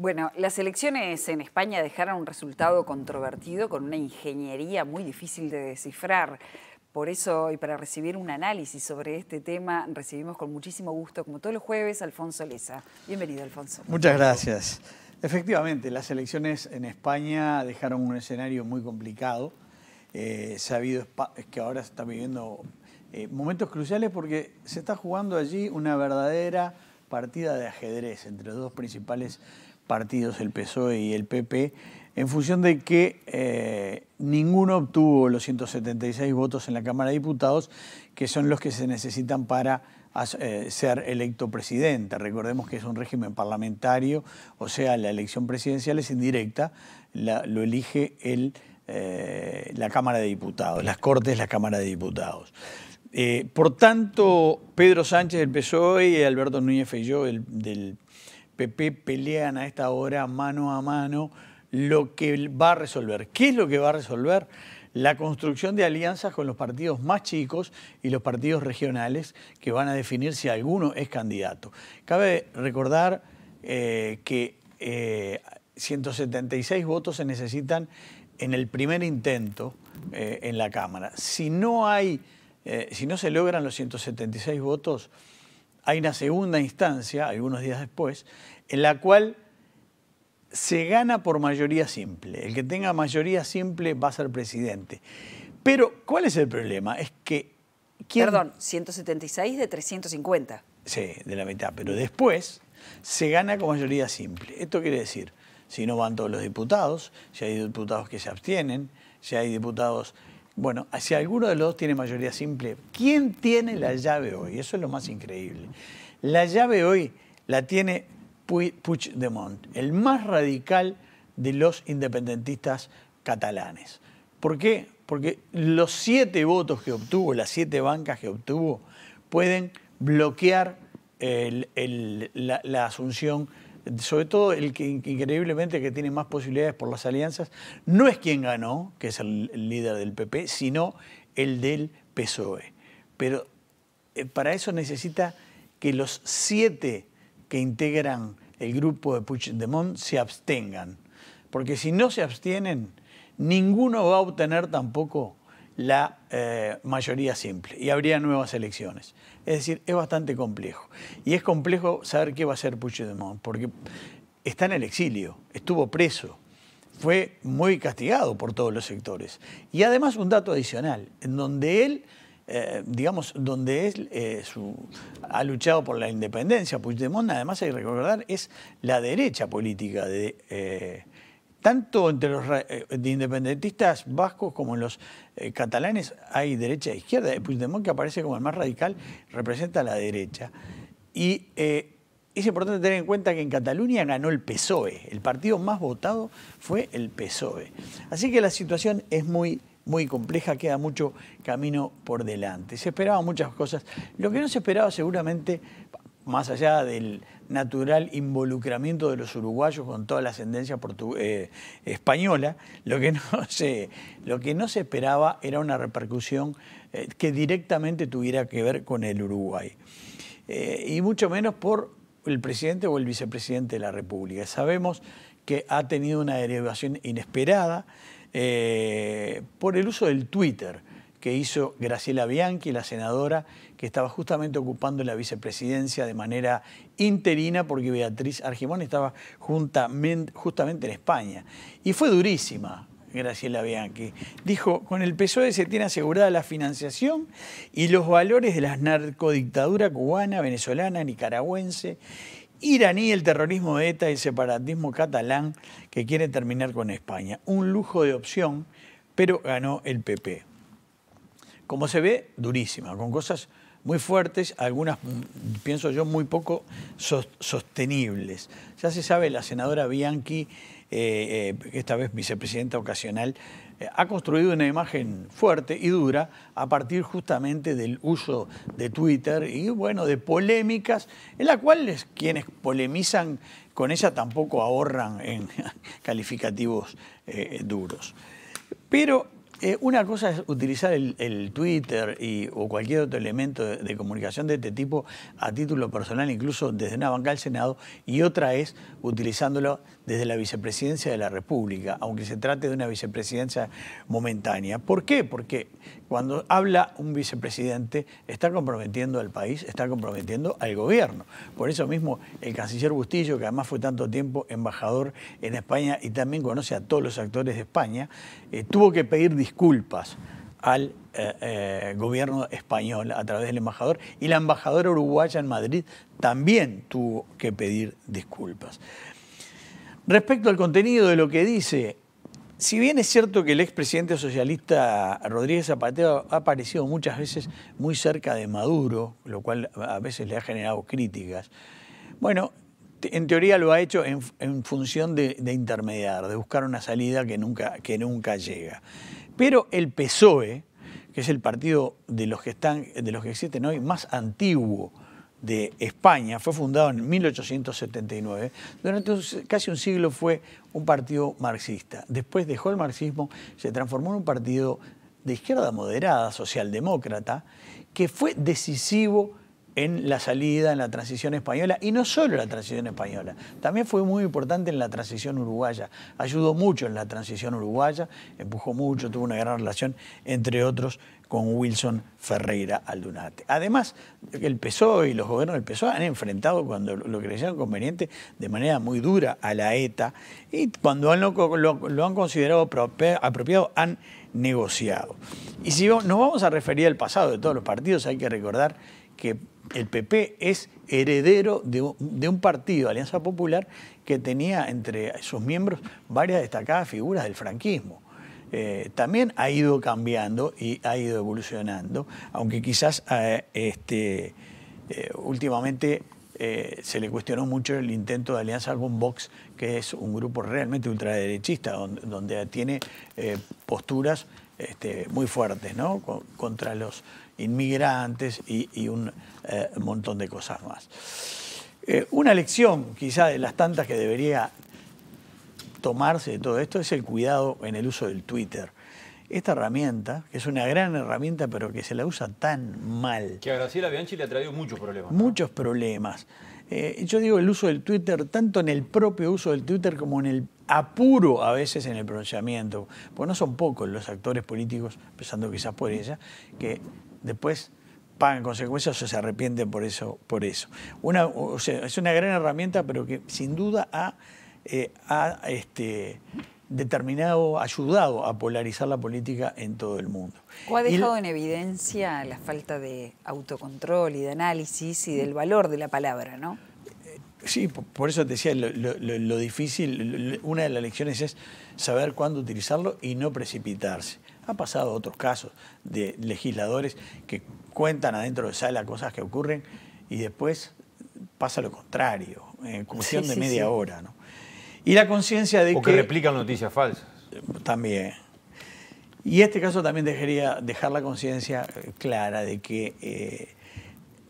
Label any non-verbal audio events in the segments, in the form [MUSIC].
Bueno, las elecciones en España dejaron un resultado controvertido con una ingeniería muy difícil de descifrar. Por eso, y para recibir un análisis sobre este tema, recibimos con muchísimo gusto, como todos los jueves, Alfonso Leza. Bienvenido, Alfonso. Muchas gracias. Efectivamente, las elecciones en España dejaron un escenario muy complicado. Eh, habido, es que ahora se está viviendo eh, momentos cruciales porque se está jugando allí una verdadera partida de ajedrez entre los dos principales partidos, el PSOE y el PP, en función de que eh, ninguno obtuvo los 176 votos en la Cámara de Diputados, que son los que se necesitan para eh, ser electo presidente. Recordemos que es un régimen parlamentario, o sea, la elección presidencial es indirecta, lo elige el, eh, la Cámara de Diputados, las Cortes, la Cámara de Diputados. por tanto, Pedro Sánchez del PSOE y Alberto Núñez Feijóo del PP pelean a esta hora mano a mano lo que va a resolver. ¿Qué es lo que va a resolver? La construcción de alianzas con los partidos más chicos y los partidos regionales que van a definir si alguno es candidato. Cabe recordar eh, que 176 eh, votos se necesitan en el primer intento eh, en la Cámara. Si no hay, si no se logran los 176 votos, hay una segunda instancia, algunos días después, en la cual se gana por mayoría simple. El que tenga mayoría simple va a ser presidente. Pero, ¿cuál es el problema? Es que... Perdón, 176 de 350. Sí, de la mitad. Pero después se gana con mayoría simple. Esto quiere decir, si no van todos los diputados, si hay diputados que se abstienen, si hay diputados bueno, si alguno de los dos tiene mayoría simple, ¿quién tiene la llave hoy? Eso es lo más increíble. La llave hoy la tiene Puigdemont, el más radical de los independentistas catalanes. ¿Por qué? Porque los siete votos que obtuvo, las siete bancas que obtuvo, pueden bloquear la asunción sobre todo el que increíblemente que tiene más posibilidades por las alianzas, no es quien ganó, que es el, líder del PP, sino el del PSOE. Pero eh, para eso necesita que los siete que integran el grupo de Puigdemont se abstengan. Porque si no se abstienen, ninguno va a obtener tampoco la eh, mayoría simple y habría nuevas elecciones. Es decir, es bastante complejo. Y es complejo saber qué va a hacer Puigdemont, porque está en el exilio, estuvo preso, fue muy castigado por todos los sectores. Y además un dato adicional, en donde él, eh, digamos, donde él eh, ha luchado por la independencia, Puigdemont además hay que recordar, es la derecha política de tanto entre los eh, independentistas vascos como en los eh, catalanes hay derecha e izquierda. Puigdemont, que aparece como el más radical, representa a la derecha. Y eh, es importante tener en cuenta que en Cataluña ganó el PSOE. El partido más votado fue el PSOE. Así que la situación es muy muy compleja, queda mucho camino por delante. Se esperaban muchas cosas. Lo que no se esperaba seguramente, más allá del natural involucramiento de los uruguayos con toda la ascendencia eh, española, lo que, no [LAUGHS] se, lo que no se esperaba era una repercusión eh, que directamente tuviera que ver con el Uruguay. Eh, y mucho menos por el presidente o el vicepresidente de la República. Sabemos que ha tenido una derivación inesperada por el uso del Twitter que hizo Graciela Bianchi, la senadora, que estaba justamente ocupando la vicepresidencia de manera interina porque Beatriz Argimón estaba justamente en España. Y fue durísima. Graciela Bianchi, dijo, con el PSOE se tiene asegurada la financiación y los valores de la narcodictadura cubana, venezolana, nicaragüense iraní, el terrorismo de ETA y el separatismo catalán que quiere terminar con España. Un lujo de opción, pero ganó el PP como se ve, durísima, con cosas muy fuertes, algunas, mm, pienso yo, muy poco sostenibles. Ya se sabe, la senadora Bianchi, eh, eh, esta vez vicepresidenta ocasional, eh, ha construido una imagen fuerte y dura a partir justamente del uso de Twitter y, bueno, de polémicas, en las cuales quienes polemizan con ella tampoco ahorran en [LAUGHS] calificativos duros. Pero eh, una cosa es utilizar el, Twitter o cualquier otro elemento de, de, comunicación de este tipo a título personal, incluso desde una banca del Senado, y otra es utilizándolo desde la vicepresidencia de la República, aunque se trate de una vicepresidencia momentánea. ¿Por qué? Porque cuando habla un vicepresidente está comprometiendo al país, está comprometiendo al gobierno. Por eso mismo el canciller Bustillo, que además fue tanto tiempo embajador en España y también conoce a todos los actores de España, eh, tuvo que pedir disculpas al eh, eh, gobierno español a través del embajador y la embajadora uruguaya en Madrid también tuvo que pedir disculpas. Respecto al contenido de lo que dice, si bien es cierto que el expresidente socialista Rodríguez Zapatero ha aparecido muchas veces muy cerca de Maduro, lo cual a veces le ha generado críticas, bueno, en teoría lo ha hecho en, función de, intermediar, de buscar una salida que nunca, que nunca llega. Pero el PSOE, que es el partido de los que, están, de los que existen hoy más antiguo, de España, fue fundado en 1879, durante casi un siglo fue un partido marxista. Después dejó el marxismo, se transformó en un partido de izquierda moderada, socialdemócrata, que fue decisivo en la salida, en la transición española, y no solo la transición española, también fue muy importante en la transición uruguaya, ayudó mucho en la transición uruguaya, empujó mucho, tuvo una gran relación, entre otros, con Wilson Ferreira Aldunate. Además, el PSOE y los gobiernos del PSOE han enfrentado, cuando lo creyeron conveniente, de manera muy dura a la ETA y cuando lo, lo han considerado apropiado, han negociado. Y si nos vamos a referir al pasado de todos los partidos, hay que recordar que el PP es heredero de un, partido, Alianza Popular, que tenía entre sus miembros varias destacadas figuras del franquismo. Eh, también ha ido cambiando y ha ido evolucionando, aunque quizás eh, este, eh, últimamente se le cuestionó mucho el intento de alianza con Vox, que es un grupo realmente ultraderechista, donde tiene posturas este, muy fuertes ¿no? contra los inmigrantes y, eh, un montón de cosas más. Eh, una lección quizá de las tantas que debería tomarse de todo esto es el cuidado en el uso del Twitter. Esta herramienta, que es una gran herramienta, pero que se la usa tan mal. Que a Graciela Bianchi le ha traído muchos problemas. Muchos problemas. Eh, yo digo el uso del Twitter, tanto en el propio uso del Twitter como en el apuro a veces en el pronunciamiento, porque no son pocos los actores políticos, empezando quizás por ella, que después pagan consecuencias o se arrepienten por eso. Por eso. Una, es una gran herramienta, pero que sin duda eh, ha, este, determinado, ayudado a polarizar la política en todo el mundo. O ha dejado en evidencia la falta de autocontrol y de análisis y del valor de la palabra, ¿no? Sí, por eso te decía, lo, difícil, una de las lecciones es saber cuándo utilizarlo y no precipitarse. Ha pasado otros casos de legisladores que cuentan adentro de sala cosas que ocurren y después pasa lo contrario, en eh, cuestión de media hora. Y la conciencia de o que... replican noticias falsas. También. Y este caso también dejaría dejar la conciencia eh, clara de que eh,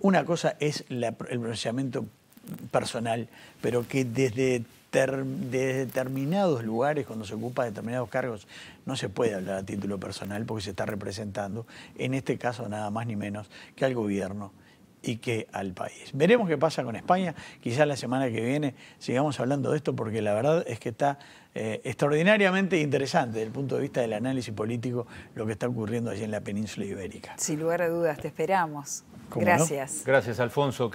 una cosa es el pronunciamiento personal, pero que desde, determinados lugares, cuando se ocupa determinados cargos, no se puede hablar a título personal porque se está representando, en este caso nada más ni menos que al gobierno y que al país. Veremos qué pasa con España, quizás la semana que viene sigamos hablando de esto porque la verdad es que está eh, extraordinariamente interesante desde el punto de vista del análisis político lo que está ocurriendo allí en la península ibérica. Sin lugar a dudas, te esperamos. Gracias. Gracias, Alfonso.